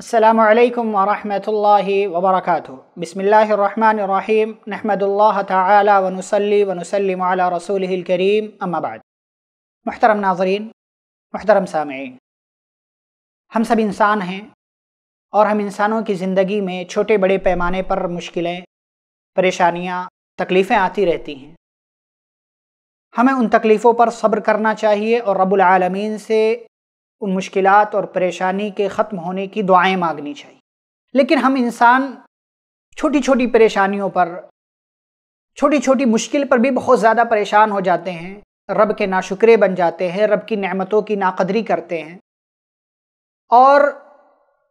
الله وبركاته بسم الله الرحمن الرحيم نحمد الله تعالى ونصلي ونسلم على رسوله करीम أما بعد محترم ناظرين محترم سامعين हम सब इंसान हैं और हम इंसानों की ज़िंदगी में छोटे बड़े पैमाने पर मुश्किलें परेशानियाँ तकलीफ़ें आती रहती हैं हमें उन तकलीफ़ों पर सब्र करना चाहिए और रब्बुल आलमीन से उन मुश्किल और परेशानी के ख़त्म होने की दुआएं मांगनी चाहिए लेकिन हम इंसान छोटी छोटी परेशानियों पर छोटी छोटी मुश्किल पर भी बहुत ज़्यादा परेशान हो जाते हैं रब के नाशुक्रे बन जाते हैं रब की नेमतों की नाकदरी करते हैं और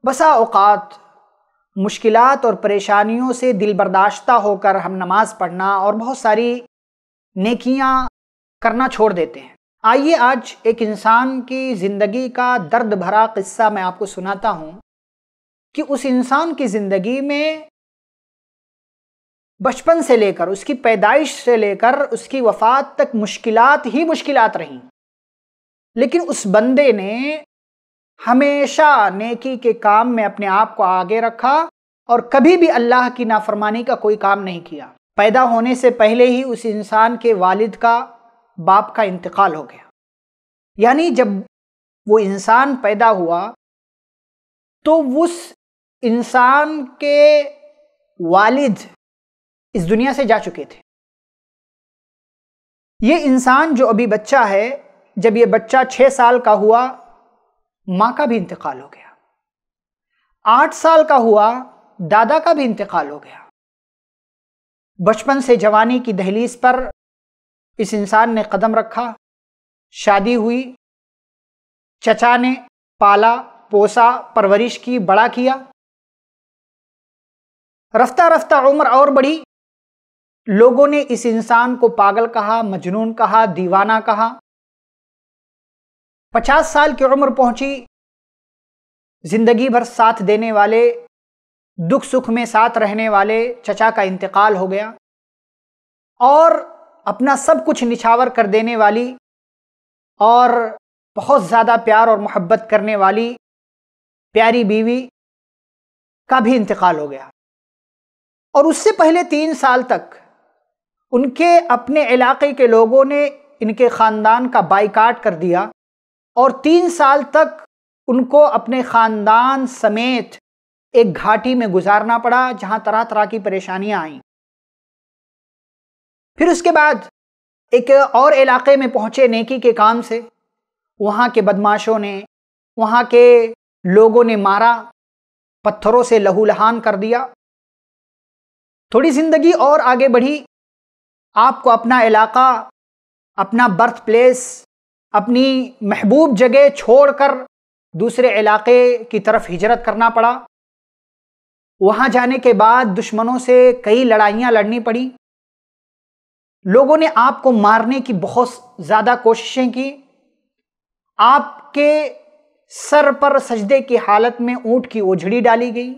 बसा अवकात मुश्किल और परेशानियों से दिल बर्दाश्त होकर हम नमाज़ पढ़ना और बहुत सारी नकियाँ करना छोड़ देते हैं आइए आज एक इंसान की ज़िंदगी का दर्द भरा किस्सा मैं आपको सुनाता हूँ कि उस इंसान की ज़िंदगी में बचपन से लेकर उसकी पैदाइश से लेकर उसकी वफात तक मुश्किलात ही मुश्किलात रहीं लेकिन उस बंदे ने हमेशा नेकी के काम में अपने आप को आगे रखा और कभी भी अल्लाह की नाफरमानी का कोई काम नहीं किया पैदा होने से पहले ही उस इंसान के वालिद का बाप का इंतकाल हो गया यानी जब वो इंसान पैदा हुआ तो उस इंसान के वालिद इस दुनिया से जा चुके थे ये इंसान जो अभी बच्चा है जब ये बच्चा छः साल का हुआ माँ का भी इंतकाल हो गया आठ साल का हुआ दादा का भी इंतकाल हो गया बचपन से जवानी की दहलीज पर इस इंसान ने कदम रखा शादी हुई चचा ने पाला पोसा परवरिश की बड़ा किया रफ्ता रफ्ता उम्र और बढ़ी लोगों ने इस इंसान को पागल कहा मजनून कहा दीवाना कहा पचास साल की उम्र पहुंची जिंदगी भर साथ देने वाले दुख सुख में साथ रहने वाले चचा का इंतकाल हो गया और अपना सब कुछ निछावर कर देने वाली और बहुत ज़्यादा प्यार और मोहब्बत करने वाली प्यारी बीवी का भी इंतकाल हो गया और उससे पहले तीन साल तक उनके अपने इलाके के लोगों ने इनके ख़ानदान का बाइकाट कर दिया और तीन साल तक उनको अपने ख़ानदान समेत एक घाटी में गुजारना पड़ा जहाँ तरह तरह की परेशानियाँ आईं फिर उसके बाद एक और इलाके में पहुंचे नेकी के काम से वहाँ के बदमाशों ने वहाँ के लोगों ने मारा पत्थरों से लहूलहान कर दिया थोड़ी ज़िंदगी और आगे बढ़ी आपको अपना इलाका अपना बर्थ प्लेस अपनी महबूब जगह छोड़कर दूसरे इलाके की तरफ हिजरत करना पड़ा वहाँ जाने के बाद दुश्मनों से कई लड़ाइयाँ लड़नी पड़ी लोगों ने आपको मारने की बहुत ज़्यादा कोशिशें की आपके सर पर सजदे की हालत में ऊंट की ओझड़ी डाली गई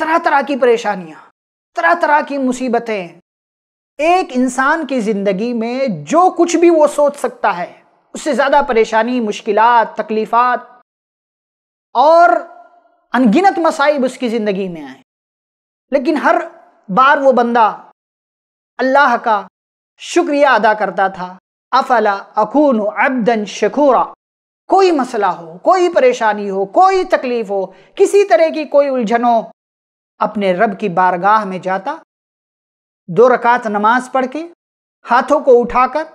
तरह तरह की परेशानियां तरह तरह की मुसीबतें एक इंसान की ज़िंदगी में जो कुछ भी वो सोच सकता है उससे ज़्यादा परेशानी मुश्किल तकलीफ़ात और अनगिनत मसाइब उसकी ज़िंदगी में आए लेकिन हर बार वो बंदा अल्लाह का शुक्रिया अदा करता था अफला अखून अब्दन शकूरा कोई मसला हो कोई परेशानी हो कोई तकलीफ हो किसी तरह की कोई उलझन हो अपने रब की बारगाह में जाता दो रकात नमाज पढ़ के हाथों को उठाकर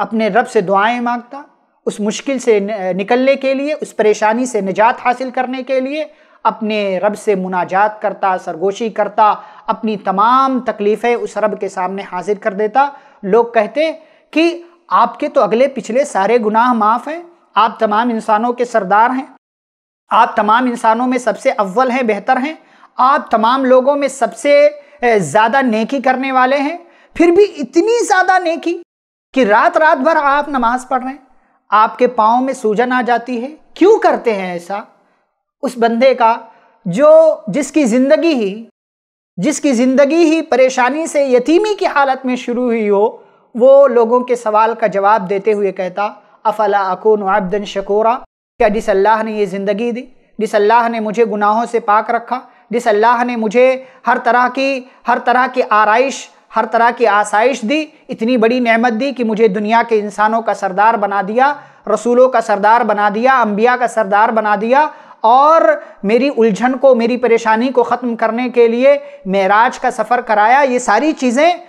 अपने रब से दुआएं मांगता उस मुश्किल से निकलने के लिए उस परेशानी से निजात हासिल करने के लिए अपने रब से मुनाजात करता सरगोशी करता अपनी तमाम तकलीफ़ें उस रब के सामने हाजिर कर देता लोग कहते कि आपके तो अगले पिछले सारे गुनाह माफ़ हैं आप तमाम इंसानों के सरदार हैं आप तमाम इंसानों में सबसे अव्वल हैं बेहतर हैं आप तमाम लोगों में सबसे ज़्यादा नेकी करने वाले हैं फिर भी इतनी ज़्यादा नेकी कि रात रात भर आप नमाज़ पढ़ रहे हैं आपके पाँव में सूजन आ जाती है क्यों करते हैं ऐसा उस बंदे का जो जिसकी ज़िंदगी ही जिसकी ज़िंदगी ही परेशानी से यतीमी की हालत में शुरू हुई हो वो लोगों के सवाल का जवाब देते हुए कहता अफला अकून आबदन शकोरा क्या जिस अल्लाह ने ये ज़िंदगी दी जिस अल्लाह ने मुझे गुनाहों से पाक रखा जिस अल्लाह ने मुझे हर तरह की हर तरह की आरइश हर तरह की आसाइश दी इतनी बड़ी नेमत दी कि मुझे दुनिया के इंसानों का सरदार बना दिया रसूलों का सरदार बना दिया अम्बिया का सरदार बना दिया और मेरी उलझन को मेरी परेशानी को ख़त्म करने के लिए मेराज का सफ़र कराया ये सारी चीज़ें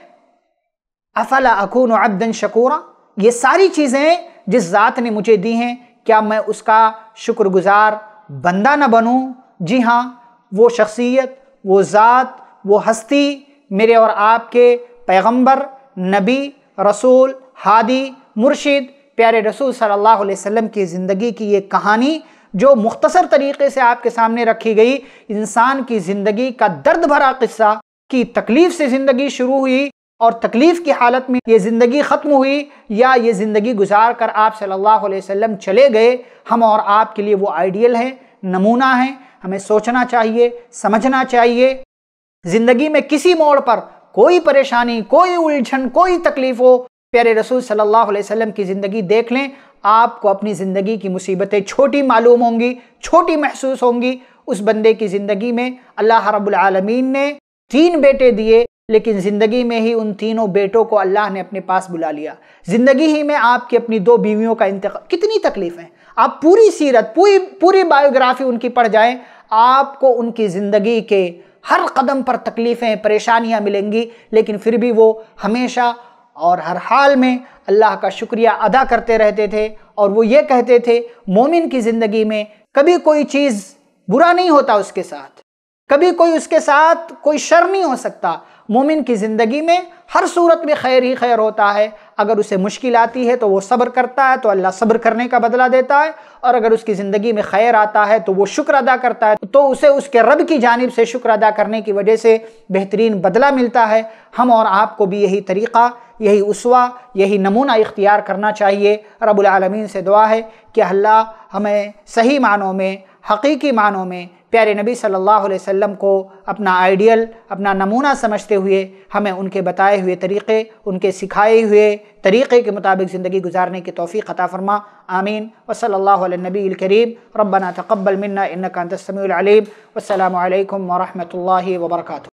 अफला अकून अब्दन शकूरा ये सारी चीज़ें जिस ज़ात ने मुझे दी हैं क्या मैं उसका शुक्रगुजार बंदा ना बनूं जी हाँ वो शख्सियत वो ज़ात वो हस्ती मेरे और आपके पैगंबर नबी रसूल हादी मुर्शिद प्यारे रसूल सल्लल्लाहु अलैहि वसल्लम की ज़िंदगी की ये कहानी जो मुख्तसर तरीके से आपके सामने रखी गई इंसान की ज़िंदगी का दर्द भरा किस्सा की तकलीफ़ से ज़िंदगी शुरू हुई और तकलीफ़ की हालत में ये ज़िंदगी ख़त्म हुई या ये ज़िंदगी गुजार कर आप सल्लल्लाहु अलैहि वसल्लम चले गए हम और आप के लिए वो आइडियल हैं नमूना है हमें सोचना चाहिए समझना चाहिए ज़िंदगी में किसी मोड़ पर कोई परेशानी कोई उलझन कोई तकलीफ़ हो प्यारे रसूल सल्लल्लाहु अलैहि वसल्लम की ज़िंदगी देख लें आपको अपनी ज़िंदगी की मुसीबतें छोटी मालूम होंगी छोटी महसूस होंगी उस बंदे की ज़िंदगी में अल्लाह रब्बुल आलमीन ने तीन बेटे दिए लेकिन ज़िंदगी में ही उन तीनों बेटों को अल्लाह ने अपने पास बुला लिया ज़िंदगी ही में आपकी अपनी दो बीवियों का इंतखा कितनी तकलीफ़ है आप पूरी सीरत पूरी पूरी बायोग्राफी उनकी पढ़ जाएं आपको उनकी ज़िंदगी के हर कदम पर तकलीफ़ें परेशानियां मिलेंगी लेकिन फिर भी वो हमेशा और हर हाल में अल्लाह का शुक्रिया अदा करते रहते थे और वो ये कहते थे मोमिन की ज़िंदगी में कभी कोई चीज़ बुरा नहीं होता उसके साथ कभी कोई उसके साथ कोई शर नहीं हो सकता मोमिन की ज़िंदगी में हर सूरत में खैर ही खैर होता है अगर उसे मुश्किल आती है तो वो सब्र करता है तो अल्लाह सब्र करने का बदला देता है और अगर उसकी ज़िंदगी में खैर आता है तो वो शुक्र अदा करता है तो उसे उसके रब की जानब से शुक्र अदा करने की वजह से बेहतरीन बदला मिलता है हम और आपको भी यही तरीक़ा यही उसवा यही नमूना इख्तियार करना चाहिए रबालमीन से दुआ है कि अल्लाह हमें सही मानों में हकीकी मानों में प्यारे नबी सल्लल्लाहु अलैहि वसल्लम को अपना आइडियल अपना नमूना समझते हुए हमें उनके बताए हुए तरीक़े उनके सिखाए हुए तरीक़े के मुताबिक ज़िंदगी गुजारने की तोफ़ी ख़ता फरमा आमीन वसल्ला नबी करीम रबना तकबल मन्ना इनका तस्मीम वसलम वरहमल वर्का